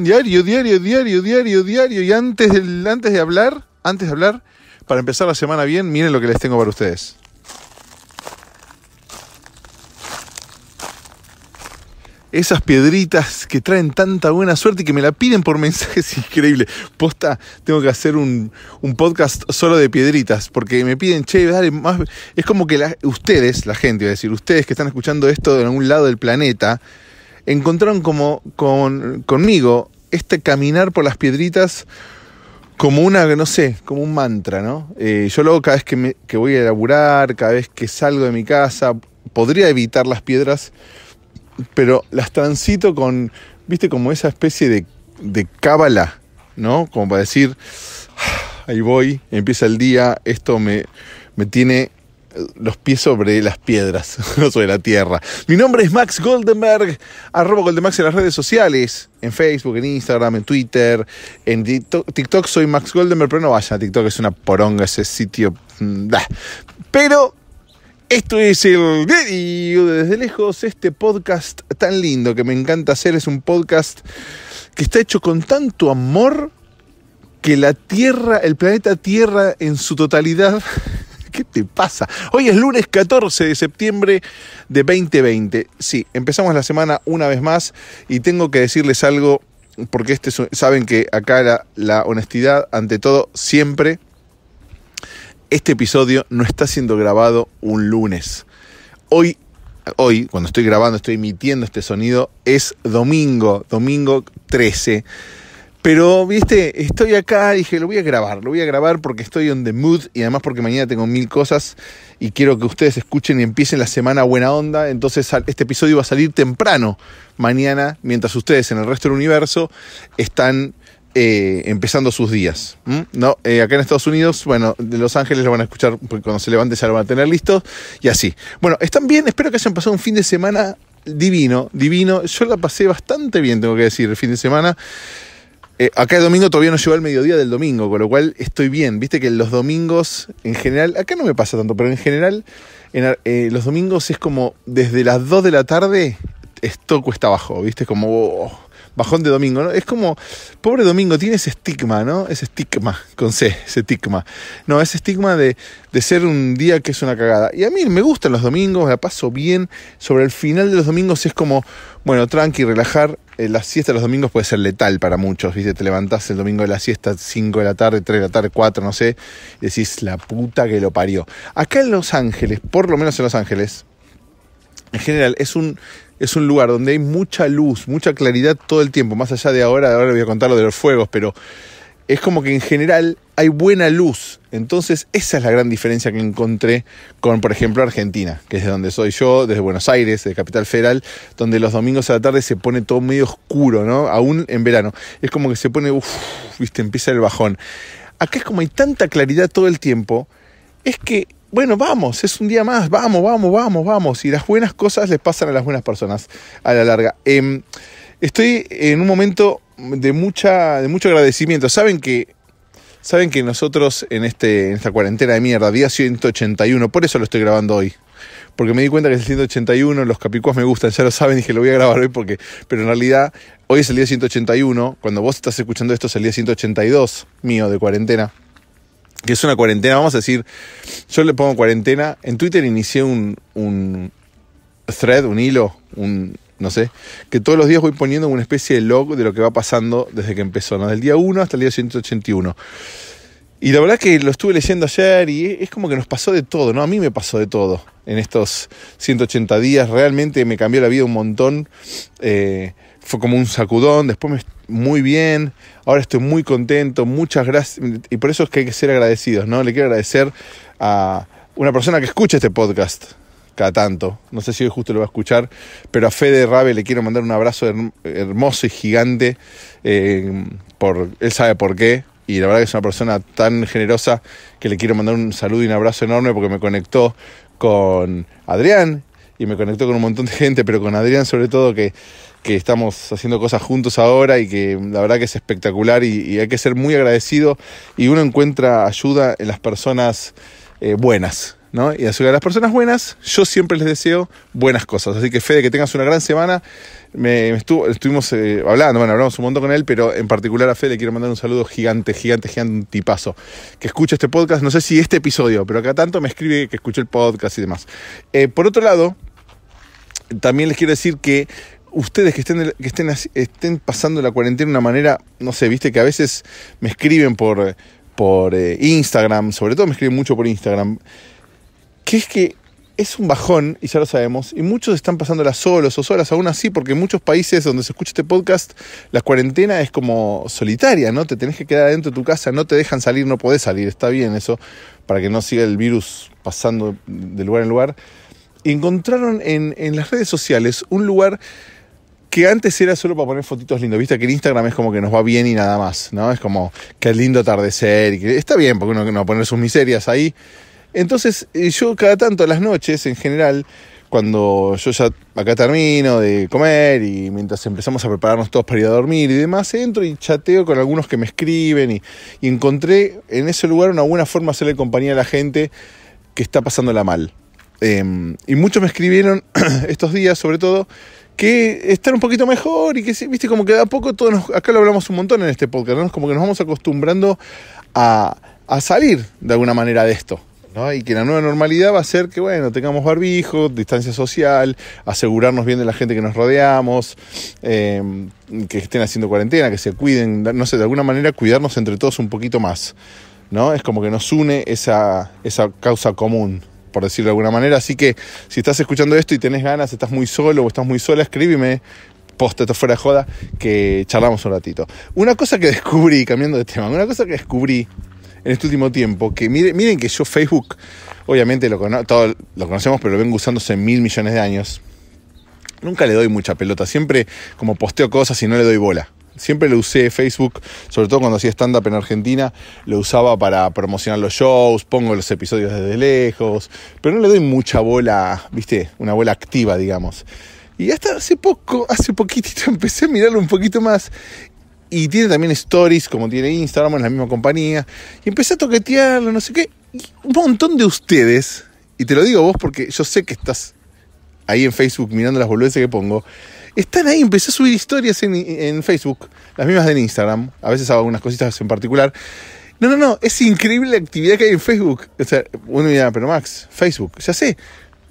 Diario, diario, diario, diario, diario, diario. Y antes de, antes de hablar, antes de hablar, para empezar la semana bien, miren lo que les tengo para ustedes. esas piedritas que traen tanta buena suerte y que me la piden por mensajes increíble. Posta, tengo que hacer un, un podcast solo de piedritas, porque me piden, che, dale, más. Es como que ustedes, la gente, voy a decir, ustedes que están escuchando esto de algún lado del planeta, encontraron como con, conmigo este caminar por las piedritas como una, no sé, como un mantra, ¿no? Eh, yo luego cada vez que, me, que voy a laburar, cada vez que salgo de mi casa, podría evitar las piedras pero las transito con, viste, como esa especie de, cábala, ¿no? Como para decir, ah, ahí voy, empieza el día, esto me, me tiene eh, los pies sobre las piedras, no sobre la tierra. Mi nombre es Max Goldenberg, arroba Goldemax en las redes sociales, en Facebook, en Instagram, en Twitter, en TikTok soy Max Goldenberg, pero no vayas TikTok, es una poronga ese sitio. Mm, pero esto es el de desde lejos, este podcast tan lindo que me encanta hacer. Es un podcast que está hecho con tanto amor que la Tierra, el planeta Tierra en su totalidad. ¿Qué te pasa? Hoy es lunes 14 de septiembre de 2020. Sí, empezamos la semana una vez más y tengo que decirles algo, porque este, saben que acá la honestidad, ante todo, siempre este episodio no está siendo grabado un lunes. Hoy, hoy, cuando estoy grabando, estoy emitiendo este sonido, es domingo, domingo 13. Pero, viste, estoy acá, y dije, lo voy a grabar, lo voy a grabar porque estoy en the mood y además porque mañana tengo mil cosas y quiero que ustedes escuchen y empiecen la semana buena onda. Entonces, este episodio va a salir temprano mañana, mientras ustedes en el resto del universo están eh, empezando sus días. ¿No? Eh, acá en Estados Unidos, bueno, de Los Ángeles lo van a escuchar cuando se levante ya lo van a tener listo y así. Bueno, están bien, espero que hayan pasado un fin de semana divino, divino. Yo la pasé bastante bien, tengo que decir, el fin de semana. Eh, acá el domingo todavía no llegó el mediodía del domingo, con lo cual estoy bien. Viste que los domingos, en general, acá no me pasa tanto, pero en general, los domingos es como desde las 2 de la tarde, esto cuesta abajo, viste, como... Oh, bajón de Domingo, ¿no? Es como, pobre Domingo, tiene ese estigma, ¿no? Ese estigma, con C, ese estigma. No, ese estigma de, de ser un día que es una cagada. Y a mí me gustan los domingos, la paso bien. Sobre el final de los domingos es como, bueno, tranqui, relajar. Eh, la siesta de los domingos puede ser letal para muchos, ¿viste? Te levantás el domingo de la siesta, 5 de la tarde, 3 de la tarde, 4, no sé, y decís, la puta que lo parió. Acá en Los Ángeles, por lo menos en Los Ángeles, en general es un es un lugar donde hay mucha luz, mucha claridad todo el tiempo, más allá de ahora, ahora voy a contar lo de los fuegos, pero es como que en general hay buena luz. Entonces, esa es la gran diferencia que encontré con, por ejemplo, Argentina, que es de donde soy yo, desde Buenos Aires, de Capital Federal, donde los domingos a la tarde se pone todo medio oscuro, ¿no? Aún en verano. Es como que se pone, uff, viste, empieza el bajón. Acá es como hay tanta claridad todo el tiempo, es que bueno, vamos, es un día más, vamos, vamos, vamos, vamos. Y las buenas cosas les pasan a las buenas personas a la larga. Em, estoy en un momento de, mucha, de mucho agradecimiento. Saben que, saben que nosotros en, este, en esta cuarentena de mierda, día 181, por eso lo estoy grabando hoy. Porque me di cuenta que es el 181, los capicuas me gustan, ya lo saben, dije lo voy a grabar hoy porque. Pero en realidad, hoy es el día 181, cuando vos estás escuchando esto es el día 182 mío de cuarentena que es una cuarentena, vamos a decir, yo le pongo cuarentena, en Twitter inicié un, thread, un hilo, un, no sé, que todos los días voy poniendo una especie de log de lo que va pasando desde que empezó, ¿no? Del día 1 hasta el día 181. Y la verdad que lo estuve leyendo ayer y es como que nos pasó de todo, ¿no? A mí me pasó de todo en estos 180 días. Realmente me cambió la vida un montón. Eh, fue como un sacudón, después me, muy bien, ahora estoy muy contento, muchas gracias, y por eso es que hay que ser agradecidos, ¿no? Le quiero agradecer a una persona que escucha este podcast cada tanto, no sé si hoy justo lo va a escuchar, pero a Fede Rabe le quiero mandar un abrazo hermoso y gigante, eh, por, él sabe por qué, y la verdad que es una persona tan generosa que le quiero mandar un saludo y un abrazo enorme porque me conectó con Adrián y me conectó con un montón de gente, pero con Adrián sobre todo que que estamos haciendo cosas juntos ahora y que la verdad que es espectacular y, hay que ser muy agradecido y uno encuentra ayuda en las personas eh, buenas. ¿no? Y a las personas buenas, yo siempre les deseo buenas cosas. Así que Fede, que tengas una gran semana. Me, estuvimos eh, hablando, bueno, hablamos un montón con él, pero en particular a Fede le quiero mandar un saludo gigante, gigante, tipazo. Que escuche este podcast, no sé si este episodio, pero acá tanto me escribe que escuché el podcast y demás. Eh, por otro lado, también les quiero decir que ustedes que estén, que estén, estén pasando la cuarentena de una manera, no sé, viste que a veces me escriben por, por eh, Instagram, sobre todo me escriben mucho por Instagram, que es que es un bajón, y ya lo sabemos, y muchos están pasándola solos o solas, aún así, porque en muchos países donde se escucha este podcast, la cuarentena es como solitaria, ¿no? Te tenés que quedar adentro de tu casa, no te dejan salir, no podés salir, está bien eso, para que no siga el virus pasando de lugar en lugar. encontraron en, en las redes sociales un lugar que antes era solo para poner fotitos lindos. Viste que el Instagram es como que nos va bien y nada más, ¿no? Es como qué lindo atardecer. Y que, está bien, porque uno no va a poner sus miserias ahí. Entonces, eh, yo cada tanto, a las noches en general, cuando yo ya acá termino de comer y mientras empezamos a prepararnos todos para ir a dormir y demás, entro y chateo con algunos que me escriben y, y encontré en ese lugar una buena forma de hacerle compañía a la gente que está pasándola mal. Em, y muchos me escribieron estos días, sobre todo, que estar un poquito mejor y que, viste, como que de a poco todos acá lo hablamos un montón en este podcast, ¿no? Como que nos vamos acostumbrando a, salir de alguna manera de esto. ¿no? Y que la nueva normalidad va a ser que, bueno, tengamos barbijo, distancia social, asegurarnos bien de la gente que nos rodeamos, em, que estén haciendo cuarentena, que se cuiden, no sé, de alguna manera cuidarnos entre todos un poquito más, ¿no? Es como que nos une esa causa común por decirlo de alguna manera. Así que si estás escuchando esto y tenés ganas, estás muy solo o estás muy sola, escríbeme, poste esto fuera de joda, que charlamos un ratito. Una cosa que descubrí, cambiando de tema, una cosa que descubrí en este último tiempo, que miren, que yo Facebook, obviamente lo, lo conocemos, pero lo vengo usando mil millones de años. Nunca le doy mucha pelota, siempre como posteo cosas y no le doy bola siempre lo usé Facebook, sobre todo cuando hacía stand-up en Argentina, lo usaba para promocionar los shows, pongo los episodios desde lejos, pero no le doy mucha bola, viste, una bola activa, digamos. Y hasta hace poco, hace poquitito empecé a mirarlo un poquito más. Y tiene también stories, como tiene Instagram, en la misma compañía. Y empecé a toquetearlo, no sé qué. un montón de ustedes, y te lo digo vos porque yo sé que estás ahí en Facebook mirando las boludeces que pongo, están ahí, empecé a subir historias en, en Facebook, las mismas de Instagram, a veces hago algunas cositas en particular. No, no, no, es increíble la actividad que hay en Facebook. O sea, uno dirá, pero Max, Facebook, ya sé.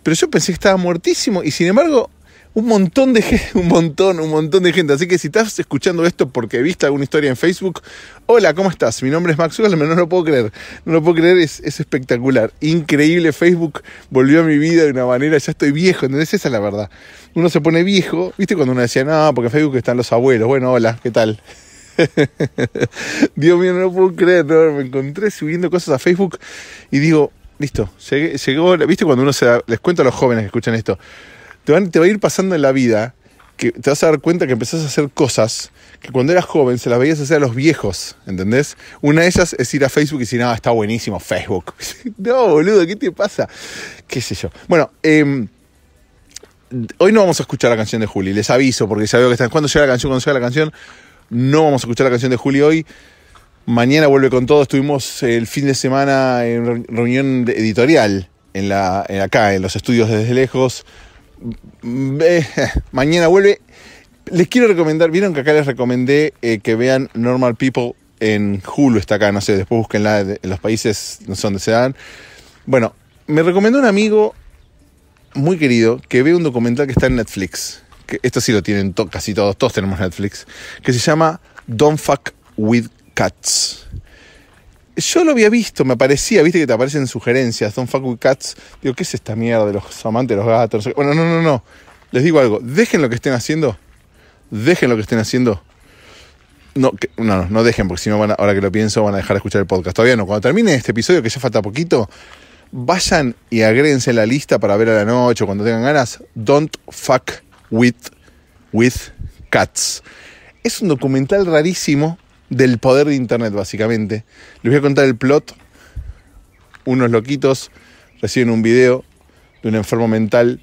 Pero yo pensé que estaba muertísimo y sin embargo un montón de gente, un montón, un montón de gente. Así que si estás escuchando esto porque viste alguna historia en Facebook, hola, ¿cómo estás? Mi nombre es Max Maxwell, no lo puedo creer. No lo puedo creer, es, espectacular. Increíble, Facebook volvió a mi vida de una manera, ya estoy viejo, Entonces Esa es la verdad. Uno se pone viejo, viste cuando uno decía, no, porque Facebook están los abuelos. Bueno, hola, ¿qué tal? Dios mío, no lo puedo creer, me encontré subiendo cosas a Facebook y digo, listo, llegó, viste cuando uno se da, les cuento a los jóvenes que escuchan esto, te, va a ir pasando en la vida que te vas a dar cuenta que empezás a hacer cosas que cuando eras joven se las veías hacer a los viejos, ¿entendés? Una de ellas es ir a Facebook y decir, nada ah, está buenísimo Facebook. no, boludo, ¿qué te pasa? ¿Qué sé yo? Bueno, em, hoy no vamos a escuchar la canción de Juli, les aviso, porque ya que están. Cuando llega la canción, cuando llega la canción, no vamos a escuchar la canción de Juli hoy. Mañana vuelve con todo. Estuvimos el fin de semana en reunión editorial en la, acá, en los estudios desde lejos mañana vuelve. Les quiero recomendar, vieron que acá les recomendé eh, que vean Normal People en Hulu, está acá, no sé, después búsquenla en los países donde se dan. Bueno, me recomendó un amigo muy querido que ve un documental que está en Netflix. Que esto sí lo tienen casi todos, todos tenemos Netflix. Que se llama Don't Fuck with Cats yo lo había visto, me aparecía, viste que te aparecen sugerencias, Don't Fuck with Cats. Digo, ¿qué es esta mierda de los amantes de los gatos? Bueno, no, no, no. Les digo algo, dejen lo que estén haciendo. Dejen lo que estén haciendo. No, que, no, no dejen, porque si no, van ahora que lo pienso, van a dejar de escuchar el podcast. Todavía no. Cuando termine este episodio, que ya falta poquito, vayan y agréguense la lista para ver a la noche o cuando tengan ganas. Don't fuck with, with cats. Es un documental rarísimo del poder de Internet, básicamente. Les voy a contar el plot. Unos loquitos reciben un video de un enfermo mental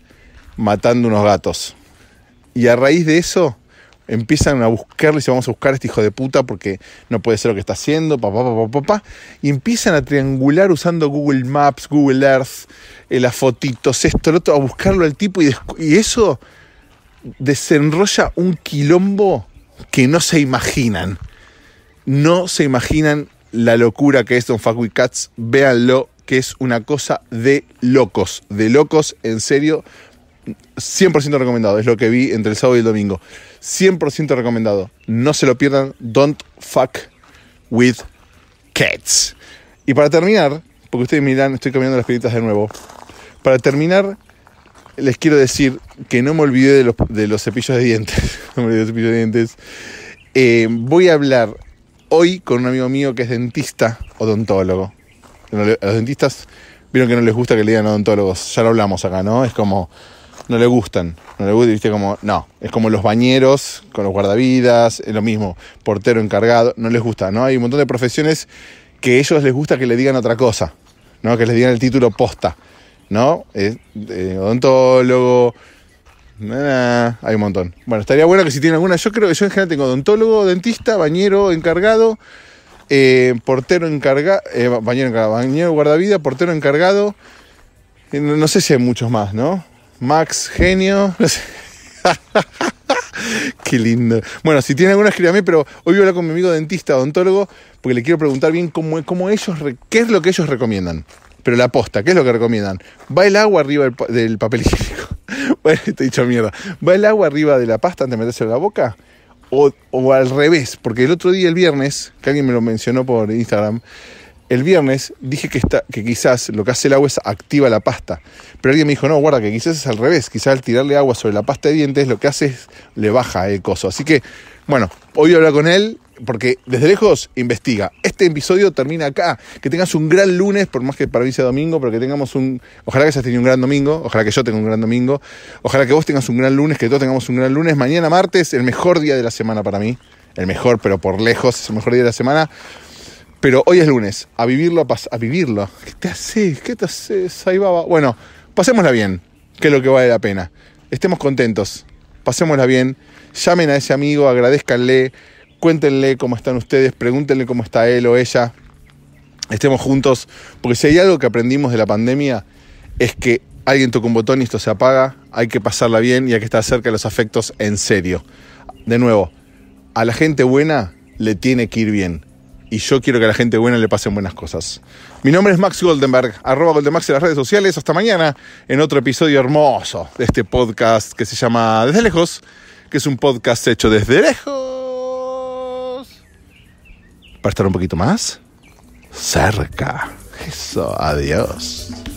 matando unos gatos. Y a raíz de eso empiezan a buscarle, y vamos a buscar a este hijo de puta porque no puede ser lo que está haciendo, papá, papá, papá, y empiezan a triangular usando Google Maps, Google Earth, eh, las fotitos, esto, lo otro, a buscarlo al tipo y, y eso desenrolla un quilombo que no se imaginan. No se imaginan la locura que es Don't Fuck With Cats. Véanlo, que es una cosa de locos. De locos, en serio. 100% recomendado. Es lo que vi entre el sábado y el domingo. 100% recomendado. No se lo pierdan. Don't fuck with cats. Y para terminar, porque ustedes miran, estoy cambiando las pelitas de nuevo. Para terminar, les quiero decir que no me olvidé de los, cepillos de dientes. no me olvidé de los cepillos de dientes. Eh, voy a hablar hoy con un amigo mío que es dentista odontólogo. los dentistas vieron que no les gusta que le digan odontólogos, ya lo hablamos acá, ¿no? Es como, no le gustan, no le gusta, viste, como, no, es como los bañeros con los guardavidas, es lo mismo, portero encargado, no les gusta, ¿no? Hay un montón de profesiones que a ellos les gusta que le digan otra cosa, ¿no? Que les digan el título posta, ¿no? Eh, odontólogo, Nah, hay un montón. Bueno, estaría bueno que si tiene alguna, yo creo que yo en general tengo odontólogo, dentista, bañero encargado, eh, portero eh, encargado, bañero encargado, guardavida, portero encargado. Eh, no, sé si hay muchos más, ¿no? Max, genio. Qué lindo. Bueno, si tiene alguna, escríbame, pero hoy voy a hablar con mi amigo dentista, odontólogo, porque le quiero preguntar bien cómo, cómo ellos, qué es lo que ellos recomiendan. Pero la posta, ¿qué es lo que recomiendan? Va el agua arriba del, papel higiénico. bueno, te he dicho mierda. ¿Va el agua arriba de la pasta antes de meterse en la boca? O, o al revés, porque el otro día, el viernes, que alguien me lo mencionó por Instagram, el viernes dije que, está, que quizás lo que hace el agua es activa la pasta. Pero alguien me dijo, no, guarda, que quizás es al revés. Quizás al tirarle agua sobre la pasta de dientes lo que hace es le baja el coso. Así que, bueno, hoy voy a hablar con él porque desde lejos investiga. Este episodio termina acá. Que tengas un gran lunes, por más que para mí sea domingo, pero que tengamos un. Ojalá que seas tenido un gran domingo, ojalá que yo tenga un gran domingo, ojalá que vos tengas un gran lunes, que todos tengamos un gran lunes. Mañana martes, el mejor día de la semana para mí. El mejor, pero por lejos, es el mejor día de la semana. Pero hoy es lunes, a vivirlo, a, vivirlo. ¿Qué te haces? ¿Qué te haces? Ahí va, Bueno, pasémosla bien, que es lo que vale la pena. Estemos contentos, pasémosla bien, llamen a ese amigo, agradezcanle, cuéntenle cómo están ustedes, pregúntenle cómo está él o ella. Estemos juntos, porque si hay algo que aprendimos de la pandemia es que alguien toca un botón y esto se apaga, hay que pasarla bien y hay que estar cerca de los afectos en serio. De nuevo, a la gente buena le tiene que ir bien y yo quiero que a la gente buena le pasen buenas cosas. Mi nombre es Max Goldenberg, arroba Max en las redes sociales. Hasta mañana en otro episodio hermoso de este podcast que se llama Desde Lejos, que es un podcast hecho desde lejos para estar un poquito más cerca. Eso, adiós.